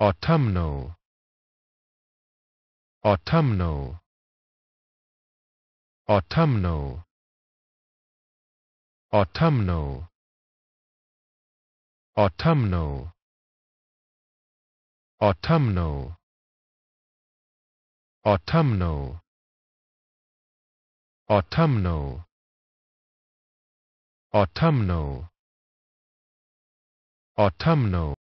autumnal autumnal autumnal autumnal autumnal autumnal autumnal autumnal autumnal autumnal